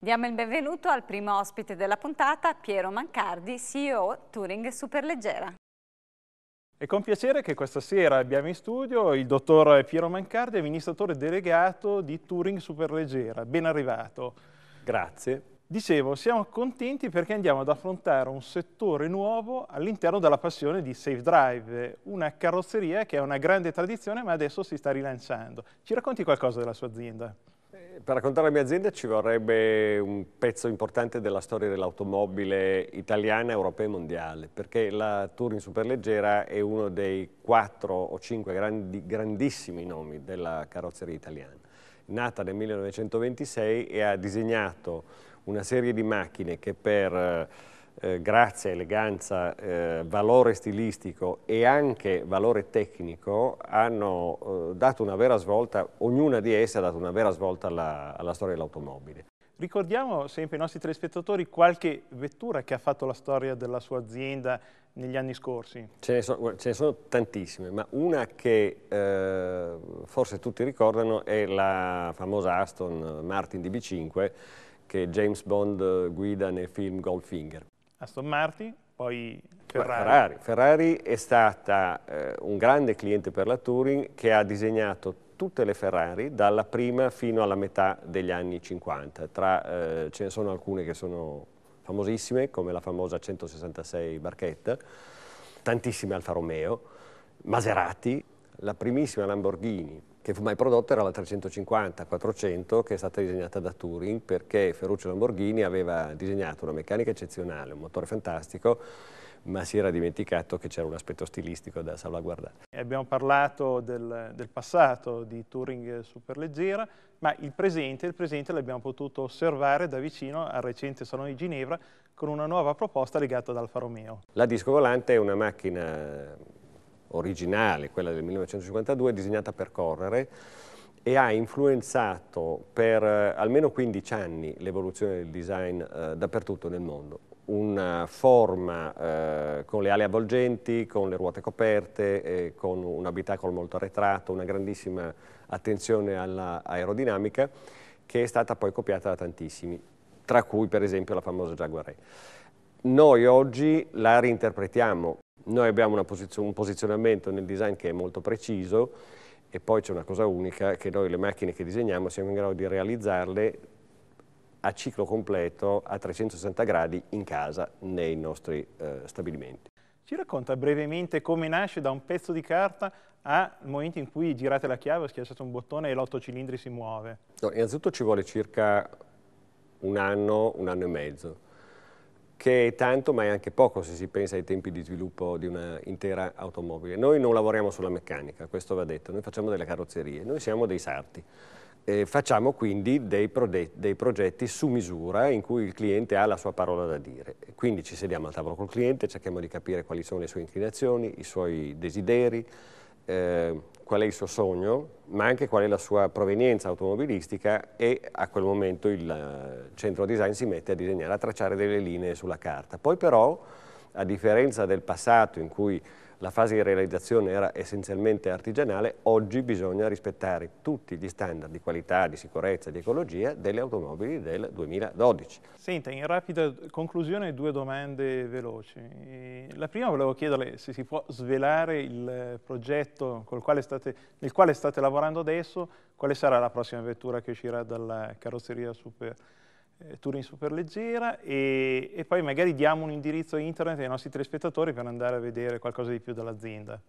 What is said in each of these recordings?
Diamo il benvenuto al primo ospite della puntata, Piero Mancardi, CEO Touring Superleggera. È con piacere che questa sera abbiamo in studio il dottor Piero Mancardi, amministratore delegato di Touring Superleggera. Ben arrivato. Grazie. Dicevo, siamo contenti perché andiamo ad affrontare un settore nuovo all'interno della passione di Safe Drive, una carrozzeria che è una grande tradizione ma adesso si sta rilanciando. Ci racconti qualcosa della sua azienda? Eh, per raccontare la mia azienda ci vorrebbe un pezzo importante della storia dell'automobile italiana, europea e mondiale, perché la Touring Superleggera è uno dei quattro o cinque grandi, grandissimi nomi della carrozzeria italiana. Nata nel 1926 e ha disegnato una serie di macchine che per eh, eh, grazia, eleganza, eh, valore stilistico e anche valore tecnico hanno eh, dato una vera svolta, ognuna di esse ha dato una vera svolta alla, alla storia dell'automobile. Ricordiamo sempre ai nostri telespettatori qualche vettura che ha fatto la storia della sua azienda negli anni scorsi. Ce ne, so, ce ne sono tantissime, ma una che eh, forse tutti ricordano è la famosa Aston Martin DB5 che James Bond eh, guida nel film Goldfinger. Aston Martin, poi Ferrari. Ferrari. Ferrari è stata eh, un grande cliente per la Touring che ha disegnato tutte le Ferrari dalla prima fino alla metà degli anni 50. Tra, eh, ce ne sono alcune che sono famosissime, come la famosa 166 Barchetta, tantissime Alfa Romeo, Maserati, la primissima Lamborghini, che fu mai prodotta era la 350-400 che è stata disegnata da Turing perché Ferruccio Lamborghini aveva disegnato una meccanica eccezionale, un motore fantastico, ma si era dimenticato che c'era un aspetto stilistico da salvaguardare. Abbiamo parlato del, del passato di Turing Superleggera, ma il presente, il presente l'abbiamo potuto osservare da vicino al recente Salone di Ginevra con una nuova proposta legata ad Alfa Romeo. La disco volante è una macchina originale, quella del 1952, è disegnata per correre e ha influenzato per eh, almeno 15 anni l'evoluzione del design eh, dappertutto nel mondo. Una eh, forma eh, con le ali avvolgenti, con le ruote coperte, eh, con un abitacolo molto arretrato, una grandissima attenzione all'aerodinamica che è stata poi copiata da tantissimi, tra cui per esempio la famosa Jaguar Noi oggi la reinterpretiamo noi abbiamo posizion un posizionamento nel design che è molto preciso e poi c'è una cosa unica che noi le macchine che disegniamo siamo in grado di realizzarle a ciclo completo a 360 gradi in casa nei nostri eh, stabilimenti. Ci racconta brevemente come nasce da un pezzo di carta al momento in cui girate la chiave, schiacciate un bottone e l'otto cilindri si muove? No, innanzitutto ci vuole circa un anno, un anno e mezzo che è tanto ma è anche poco se si pensa ai tempi di sviluppo di una intera automobile. Noi non lavoriamo sulla meccanica, questo va detto, noi facciamo delle carrozzerie, noi siamo dei sarti. Eh, facciamo quindi dei, dei, progetti su misura in cui il cliente ha la sua parola da dire. Quindi ci sediamo al tavolo col cliente, cerchiamo di capire quali sono le sue inclinazioni, i suoi desideri, eh, qual è il suo sogno, ma anche qual è la sua provenienza automobilistica e a quel momento il eh, centro design si mette a disegnare, a tracciare delle linee sulla carta. Poi però, a differenza del passato in cui la fase di realizzazione era essenzialmente artigianale, oggi bisogna rispettare tutti gli standard di qualità, di sicurezza, e di ecologia delle automobili del 2012. Senta, in rapida conclusione due domande veloci. La prima volevo chiederle se si può svelare il progetto quale state, nel quale state lavorando adesso, quale sarà la prossima vettura che uscirà dalla carrozzeria Super eh, Turing Superleggera e, e poi magari diamo un indirizzo internet ai nostri telespettatori per andare a vedere qualcosa di più dell'azienda.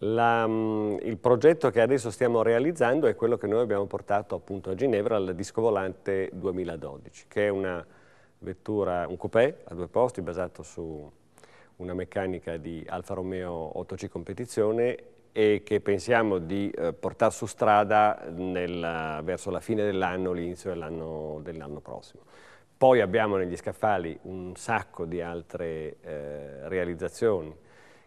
La, mm, il progetto che adesso stiamo realizzando è quello che noi abbiamo portato appunto a Ginevra al Disco Volante 2012, che è una vettura, un coupé a due posti basato su una meccanica di Alfa Romeo 8C Competizione e che pensiamo di eh, portare su strada nella, verso la fine dell'anno, l'inizio dell'anno dell prossimo. Poi abbiamo negli scaffali un sacco di altre eh, realizzazioni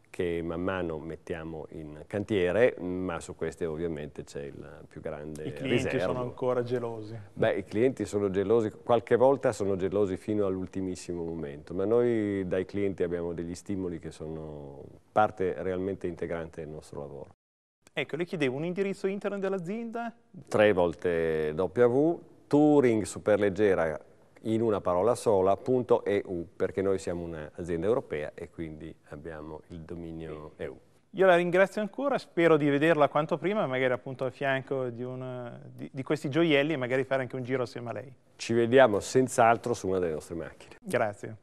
che man mano mettiamo in cantiere, ma su queste ovviamente c'è il più grande riservo. I clienti riservo. sono ancora gelosi? Beh, i clienti sono gelosi, qualche volta sono gelosi fino all'ultimissimo momento, ma noi dai clienti abbiamo degli stimoli che sono parte realmente integrante del nostro lavoro. Ecco, le chiedevo un indirizzo internet dell'azienda? Tre volte W, touring Superleggera in una parola sola.eu perché noi siamo un'azienda europea e quindi abbiamo il dominio EU. Io la ringrazio ancora, spero di vederla quanto prima, magari appunto a fianco di, una, di, di questi gioielli e magari fare anche un giro assieme a lei. Ci vediamo senz'altro su una delle nostre macchine. Grazie.